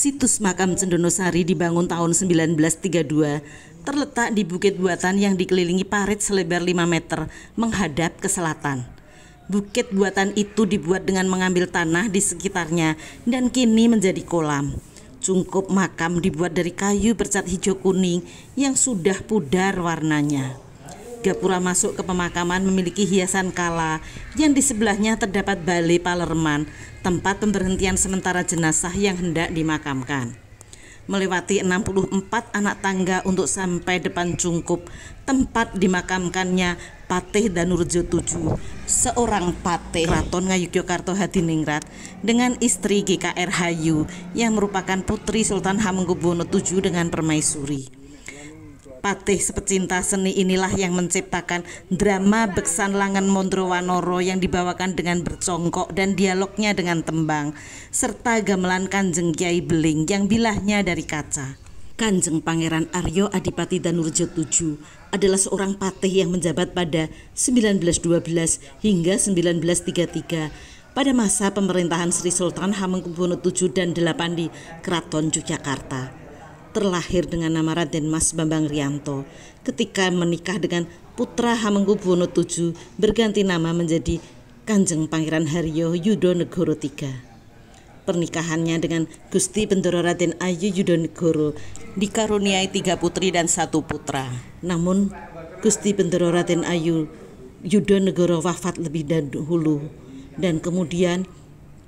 Situs makam Cendonosari dibangun tahun 1932, terletak di Bukit Buatan yang dikelilingi parit selebar 5 meter, menghadap ke selatan. Bukit Buatan itu dibuat dengan mengambil tanah di sekitarnya dan kini menjadi kolam. Cungkup makam dibuat dari kayu bercat hijau kuning yang sudah pudar warnanya. Gapura masuk ke pemakaman memiliki hiasan kala yang di sebelahnya terdapat Balai Palerman, tempat pemberhentian sementara jenazah yang hendak dimakamkan. Melewati 64 anak tangga untuk sampai depan cungkup tempat dimakamkannya Patih Danurjo VII, seorang patih Raton Ngayogyakarta Hadiningrat dengan istri GKR Hayu yang merupakan putri Sultan Hamengkubuwono VII dengan permaisuri. Patih Sepecinta Seni inilah yang menciptakan drama Beksan Mondro Mondrowanoro yang dibawakan dengan bercongkok dan dialognya dengan tembang, serta gamelan Kanjeng Kiai Beling yang bilahnya dari kaca. Kanjeng Pangeran Aryo Adipati Danurjo VII adalah seorang patih yang menjabat pada 1912 hingga 1933 pada masa pemerintahan Sri Sultan Hamengkubuwono VII dan VIII di Keraton Yogyakarta terlahir dengan nama Raden Mas Bambang Rianto ketika menikah dengan putra Hamengkubuwono VII berganti nama menjadi Kanjeng Pangeran Haryo Yudo Negoro III. Pernikahannya dengan Gusti Bendoro Raden Ayu Yudo Negoro dikaruniai tiga putri dan satu putra. Namun Gusti Bendoro Raden Ayu Yudo Negoro wafat lebih dahulu dan kemudian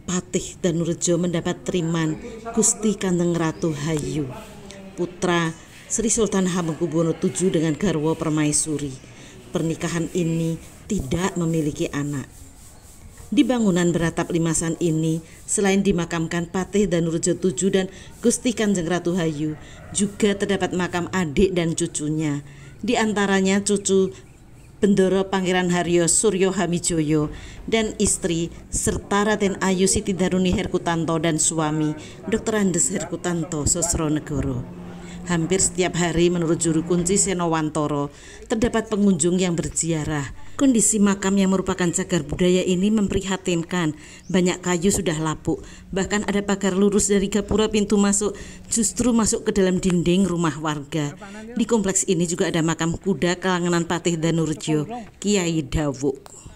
Patih dan Nurjo mendapat teriman Gusti Kanjeng Ratu Hayu putra Sri Sultan Hamengkubuwono VII dengan Garwo Permaisuri. Pernikahan ini tidak memiliki anak. Di bangunan beratap limasan ini, selain dimakamkan Patih dan Nurjo VII dan Gusti Kanjeng Ratu Hayu, juga terdapat makam adik dan cucunya. Di antaranya cucu Bendoro Pangeran Haryo Suryo Hamijoyo dan istri serta Raden Ayu Siti Daruni Herkutanto dan suami Dr. Andes Herkutanto Sosro Negoro. Hampir setiap hari menurut juru kunci Wantoro, terdapat pengunjung yang berziarah. Kondisi makam yang merupakan cagar budaya ini memprihatinkan. Banyak kayu sudah lapuk, bahkan ada pagar lurus dari gapura pintu masuk justru masuk ke dalam dinding rumah warga. Di kompleks ini juga ada makam kuda kalanganan Patih Danurjo, Kiai Dawuk.